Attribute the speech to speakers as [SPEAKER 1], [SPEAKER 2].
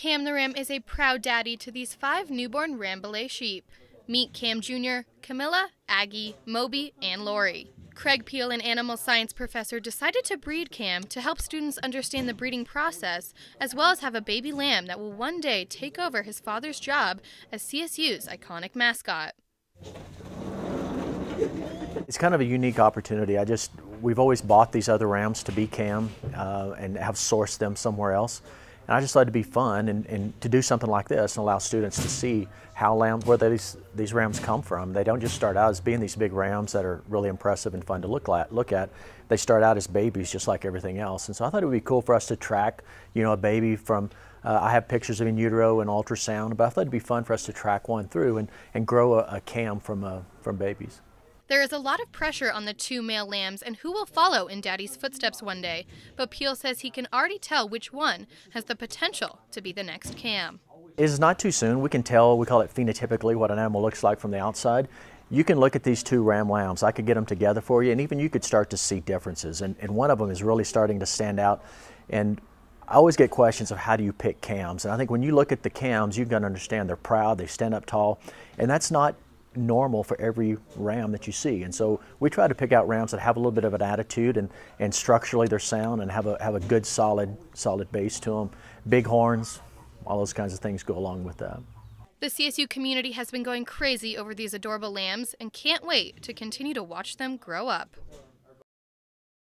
[SPEAKER 1] Cam the Ram is a proud daddy to these five newborn Rambouillet sheep. Meet Cam Jr., Camilla, Aggie, Moby, and Lori. Craig Peel, an animal science professor, decided to breed Cam to help students understand the breeding process, as well as have a baby lamb that will one day take over his father's job as CSU's iconic mascot.
[SPEAKER 2] It's kind of a unique opportunity. I just, we've always bought these other rams to be Cam uh, and have sourced them somewhere else. And I just thought it'd be fun and, and to do something like this and allow students to see how lambs, where these, these rams come from. They don't just start out as being these big rams that are really impressive and fun to look at. Look at. They start out as babies just like everything else. And so I thought it would be cool for us to track, you know, a baby from, uh, I have pictures of in utero and ultrasound, but I thought it'd be fun for us to track one through and, and grow a, a cam from, uh, from babies.
[SPEAKER 1] There is a lot of pressure on the two male lambs and who will follow in Daddy's footsteps one day, but Peel says he can already tell which one has the potential to be the next cam.
[SPEAKER 2] It's not too soon. We can tell, we call it phenotypically, what an animal looks like from the outside you can look at these two ram lambs. I could get them together for you, and even you could start to see differences. And, and one of them is really starting to stand out. And I always get questions of how do you pick cams? And I think when you look at the cams, you've got to understand they're proud, they stand up tall, and that's not normal for every ram that you see. And so we try to pick out rams that have a little bit of an attitude and, and structurally they're sound and have a, have a good solid, solid base to them. Big horns, all those kinds of things go along with that.
[SPEAKER 1] The CSU community has been going crazy over these adorable lambs and can't wait to continue to watch them grow up.